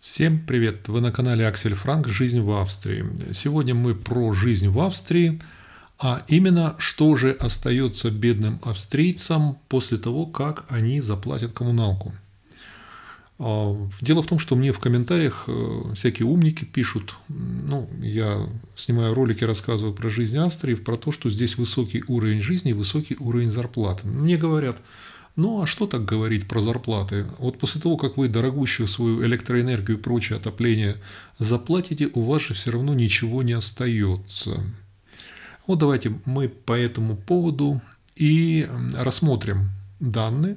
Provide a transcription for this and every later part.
Всем привет! Вы на канале Аксель Франк «Жизнь в Австрии». Сегодня мы про жизнь в Австрии, а именно, что же остается бедным австрийцам после того, как они заплатят коммуналку. А, дело в том, что мне в комментариях э, всякие умники пишут, ну, я снимаю ролики, рассказываю про жизнь Австрии, про то, что здесь высокий уровень жизни, высокий уровень зарплаты. Мне говорят – ну а что так говорить про зарплаты? Вот после того, как вы дорогущую свою электроэнергию и прочее отопление заплатите, у вас же все равно ничего не остается. Вот давайте мы по этому поводу и рассмотрим данные,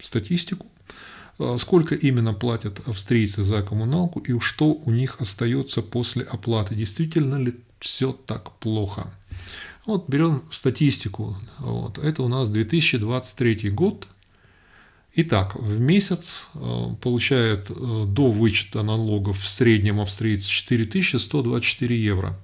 статистику, э, сколько именно платят австрийцы за коммуналку и что у них остается после оплаты. Действительно ли все так плохо? Вот берем статистику. Вот. Это у нас 2023 год. Итак, в месяц э, получает э, до вычета налогов в среднем австриец 4124 евро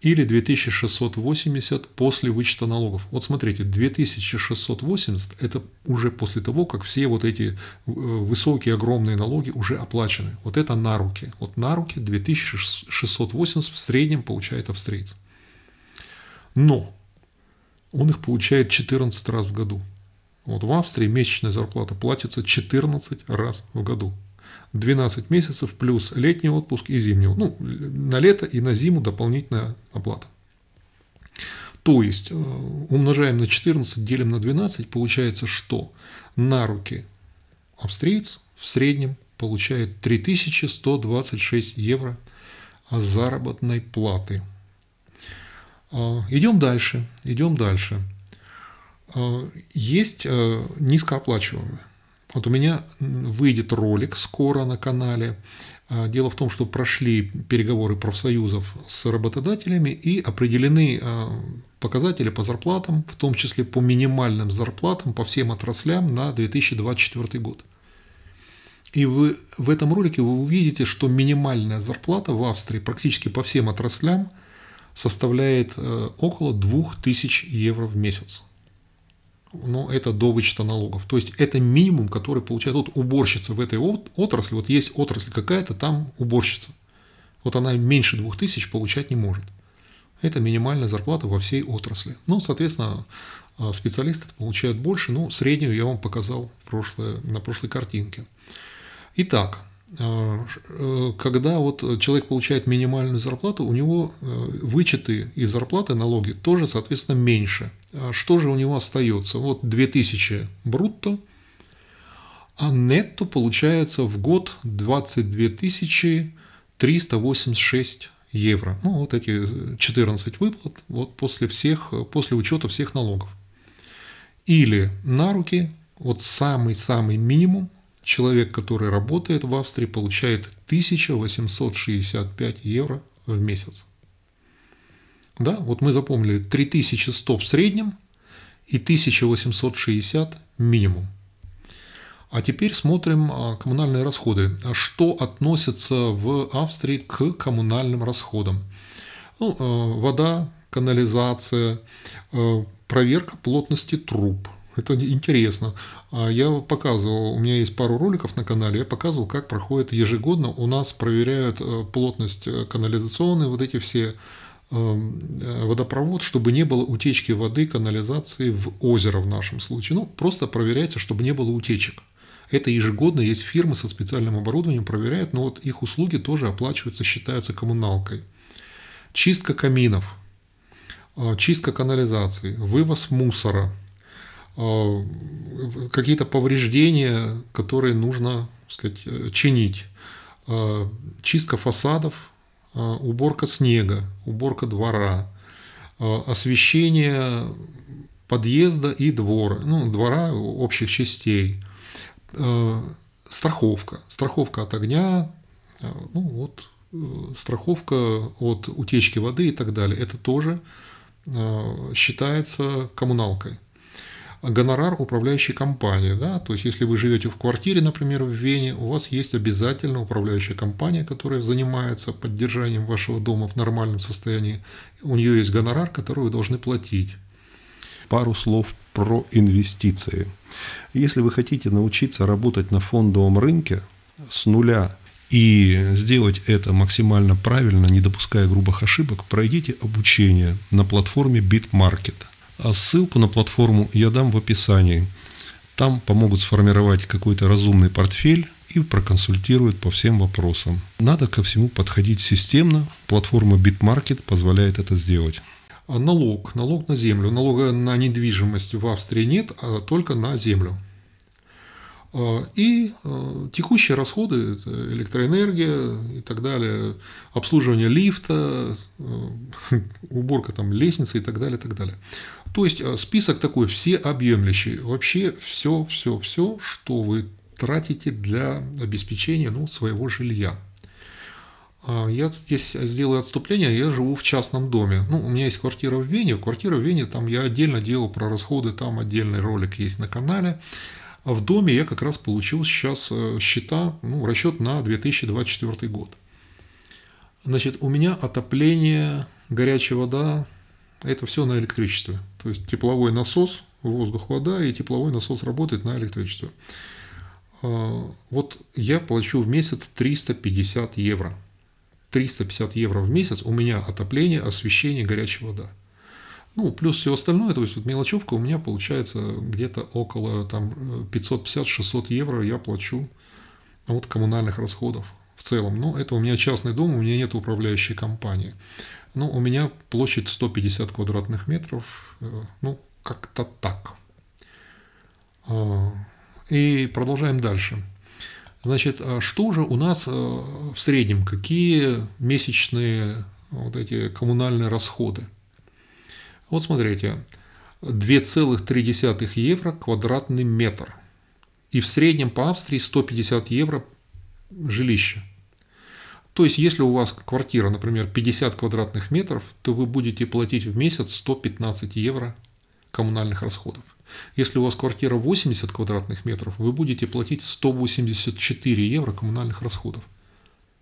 или 2680 после вычета налогов. Вот смотрите, 2680 – это уже после того, как все вот эти э, высокие огромные налоги уже оплачены. Вот это на руки. Вот на руки 2680 в среднем получает австриец. Но он их получает 14 раз в году – вот в Австрии месячная зарплата платится 14 раз в году. 12 месяцев плюс летний отпуск и зимний. Ну, на лето и на зиму дополнительная оплата. То есть э, умножаем на 14, делим на 12, получается, что на руки австриец в среднем получает 3126 евро заработной платы. А, идем дальше, идем дальше. Э, есть э, низкооплачиваемые. Вот у меня выйдет ролик скоро на канале. Э, дело в том, что прошли переговоры профсоюзов с работодателями и определены показатели по зарплатам, в том числе по минимальным зарплатам по всем отраслям на 2024 год. И вы, в этом ролике вы увидите, что минимальная зарплата в Австрии практически по всем отраслям составляет около 2000 евро в месяц ну, это до вычета налогов. То есть это минимум, который получает вот уборщица в этой отрасли. Вот есть отрасль какая-то, там уборщица. Вот она меньше 2000 получать не может. Это минимальная зарплата во всей отрасли. Ну, соответственно, а, специалисты получают больше, но ну, среднюю я вам показал в прошлое, на прошлой картинке. Итак, а, э, когда вот человек получает минимальную зарплату, у него э, вычеты из зарплаты, налоги тоже, соответственно, меньше. А что же у него остается? Вот 2000 брутто, а нетто получается в год 22 386 евро. Ну, вот эти 14 э, выплат вот после, всех, после учета всех налогов. Или на руки, вот самый-самый минимум, Человек, который работает в Австрии, получает 1865 евро в месяц. Да, вот мы запомнили 3100 в среднем и 1860 минимум. А теперь смотрим а, коммунальные расходы. А что относится в Австрии к коммунальным расходам? Ну, а, вода, канализация, проверка плотности труб – это интересно. А я показывал, у меня есть пару роликов на канале, я показывал, как проходит ежегодно. У нас проверяют э, плотность э, канализационной, вот эти все эм, э, водопровод, чтобы не было утечки воды, канализации в озеро в нашем случае. Ну, просто проверяется, чтобы не было утечек. Это ежегодно есть фирмы со специальным оборудованием, проверяют, но вот их услуги тоже оплачиваются, считаются коммуналкой. Чистка каминов, чистка канализации, вывоз мусора – Э, какие-то повреждения, которые нужно так сказать, э, чинить. Э, чистка фасадов, уборка снега, уборка двора, освещение подъезда и двора, ну, двора общих частей, страховка, страховка от огня, ну, вот, страховка от утечки воды и так далее. Это тоже считается коммуналкой гонорар управляющей компании. Да? То есть, если вы живете в квартире, например, в Вене, у вас есть обязательно управляющая компания, которая занимается поддержанием вашего дома в нормальном состоянии. У нее есть гонорар, который вы должны платить. Пару слов про инвестиции. Если вы хотите научиться работать на фондовом рынке с нуля и сделать это максимально правильно, не допуская грубых ошибок, пройдите обучение на платформе BitMarket – а ссылку на платформу я дам в описании. Там помогут сформировать какой-то разумный портфель и проконсультируют по всем вопросам. Надо ко всему подходить системно. Платформа BitMarket позволяет это сделать. А налог. Налог на землю. Налога на недвижимость в Австрии нет, а только на землю. А, и а, текущие расходы, электроэнергия и так далее, обслуживание лифта, уборка там лестницы и так далее, и так далее. То есть э, список такой всеобъемлющий. Вообще все, все, все, что вы тратите для обеспечения ну, своего жилья. А, я здесь сделаю отступление, я живу в частном доме. Ну, у меня есть квартира в Вене, квартира в Вене, там я отдельно делал про расходы, там отдельный ролик есть на канале. А в доме я как раз получил сейчас э, счета, ну, расчет на 2024 год. Значит, у меня отопление, горячая вода, это все на электричество, То есть тепловой насос, воздух, вода, и тепловой насос работает на электричество. А, вот я плачу в месяц 350 евро. 350 евро в месяц у меня отопление, освещение, горячая вода. Ну, плюс все остальное, то есть вот мелочевка у меня получается где-то около там, 550-600 евро я плачу от коммунальных расходов в целом. Но это у меня частный дом, у меня нет управляющей компании. Ну, у меня площадь 150 квадратных метров, э, ну, как-то так. Э, и продолжаем дальше. Значит, а что же у нас э, в среднем, какие месячные вот эти коммунальные расходы? Вот смотрите, 2,3 евро квадратный метр. И в среднем по Австрии 150 евро жилище – то есть, если у вас квартира, например, 50 квадратных метров, то вы будете платить в месяц 115 евро коммунальных расходов. Если у вас квартира 80 квадратных метров, вы будете платить 184 евро коммунальных расходов.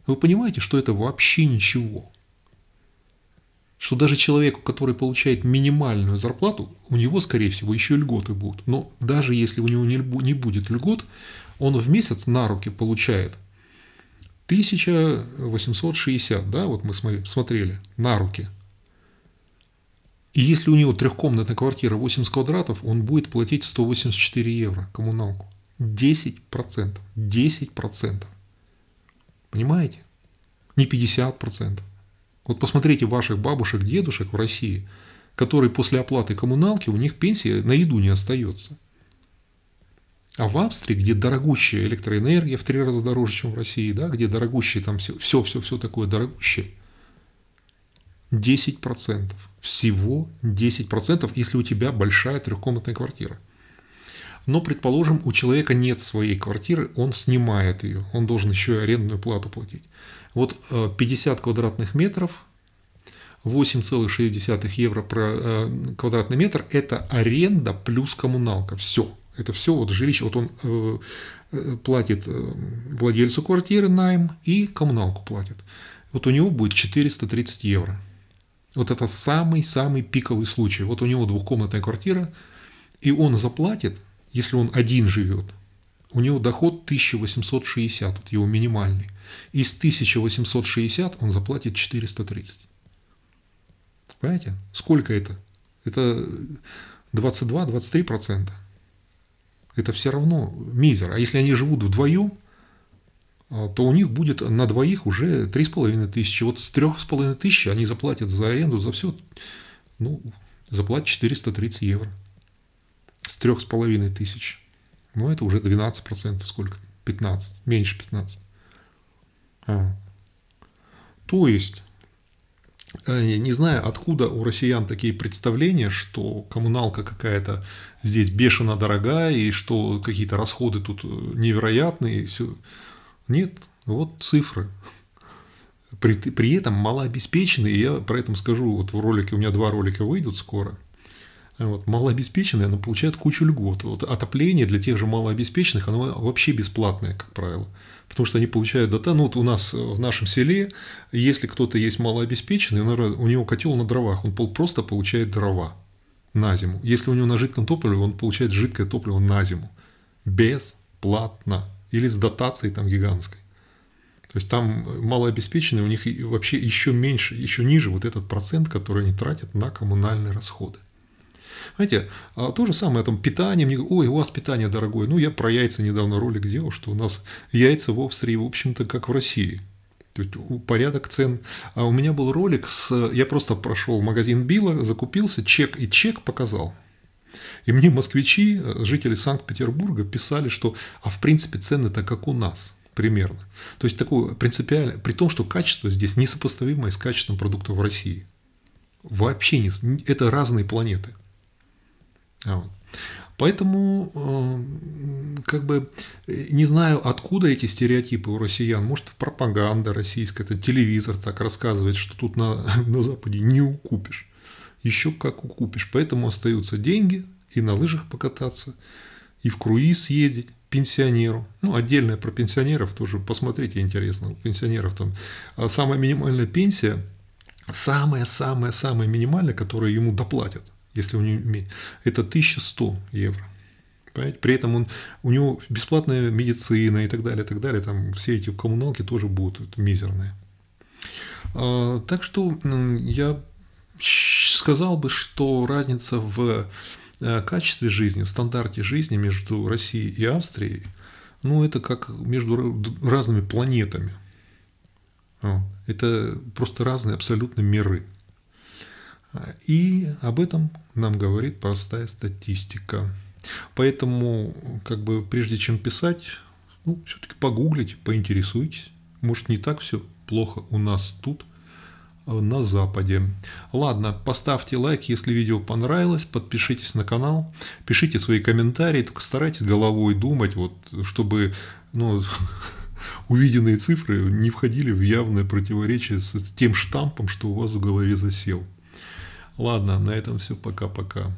Вы понимаете, что это вообще ничего? Что даже человеку, который получает минимальную зарплату, у него, скорее всего, еще льготы будут. Но даже если у него не будет льгот, он в месяц на руки получает 1860, да, вот мы смотрели, на руки. И если у него трехкомнатная квартира 80 квадратов, он будет платить 184 евро коммуналку. 10%. 10%. Понимаете? Не 50%. Вот посмотрите ваших бабушек, дедушек в России, которые после оплаты коммуналки, у них пенсия на еду не остается. А в Австрии, где дорогущая электроэнергия в три раза дороже, чем в России, да, где дорогущие там все, все, все, все такое дорогущее, 10%. Всего 10%, если у тебя большая трехкомнатная квартира. Но, предположим, у человека нет своей квартиры, он снимает ее, он должен еще и арендную плату платить. Вот 50 э, квадратных метров, 8,6 евро про э, квадратный метр – это аренда плюс коммуналка. Все. Это все вот жилище, вот он э, э, платит э, владельцу квартиры найм и коммуналку платит. Вот у него будет 430 евро. Вот это самый-самый пиковый случай. Вот у него двухкомнатная квартира, и он заплатит, если он один живет, у него доход 1860, вот его минимальный. Из 1860 он заплатит 430. Понимаете? Сколько это? Это 22-23% это все равно мизер. А если они живут вдвоем, а, то у них будет на двоих уже 3,5 тысячи. Вот с 3,5 тысячи они заплатят за аренду, за все, ну, заплатят 430 евро. С 3,5 тысяч. Ну, это уже 12%, сколько? 15, меньше 15. А. То есть, Э, не знаю, откуда у россиян такие представления, что коммуналка какая-то здесь бешено дорогая, и что какие-то расходы тут э, невероятные. Все. Нет, вот цифры. При, при этом малообеспеченные, я про это скажу, вот в ролике, у меня два ролика выйдут скоро – вот, малообеспеченные, она получает кучу льгот. Вот отопление для тех же малообеспеченных, оно вообще бесплатное, как правило. Потому что они получают дота. Ну, вот у нас в нашем селе, если кто-то есть малообеспеченный, у него котел на дровах, он просто получает дрова на зиму. Если у него на жидком топливе, он получает жидкое топливо на зиму. Бесплатно. Или с дотацией там гигантской. То есть там малообеспеченные, у них вообще еще меньше, еще ниже вот этот процент, который они тратят на коммунальные расходы. Знаете, а то же самое, там питание, мне ой, у вас питание дорогое. Ну, я про яйца недавно ролик делал, что у нас яйца в Австрии, в общем-то, как в России. То есть порядок цен. А у меня был ролик с... Я просто прошел магазин Билла, закупился, чек и чек показал. И мне москвичи, жители Санкт-Петербурга, писали, что, а в принципе цены-то как у нас примерно. То есть такое принципиально, при том, что качество здесь несопоставимое с качеством продуктов в России. Вообще не, это разные планеты. А вот. Поэтому, э, как бы, не знаю, откуда эти стереотипы у россиян. Может, пропаганда российская, это телевизор так рассказывает, что тут на, на Западе не укупишь. Еще как укупишь. Поэтому остаются деньги и на лыжах покататься, и в круиз ездить пенсионеру. Ну, отдельное про пенсионеров тоже посмотрите, интересно. У пенсионеров там а самая минимальная пенсия, самая-самая-самая минимальная, которую ему доплатят – если он не умеет, это 1100 евро. Понимаете? При этом он, у него бесплатная медицина и так далее, и так далее. Там все эти коммуналки тоже будут мизерные. А, так что я сказал бы, что разница в э, качестве жизни, в стандарте жизни между Россией и Австрией, ну, это как между разными планетами. Это просто разные абсолютно миры. И об этом нам говорит простая статистика. Поэтому, как бы, прежде чем писать, ну, все-таки погуглите, поинтересуйтесь. Может, не так все плохо у нас тут, э, на Западе. Ладно, поставьте лайк, если видео понравилось, подпишитесь на канал, пишите свои комментарии, только старайтесь головой думать, вот, чтобы ну, увиденные цифры не входили в явное противоречие с тем штампом, что у вас в голове засел. Ладно, на этом все. Пока-пока.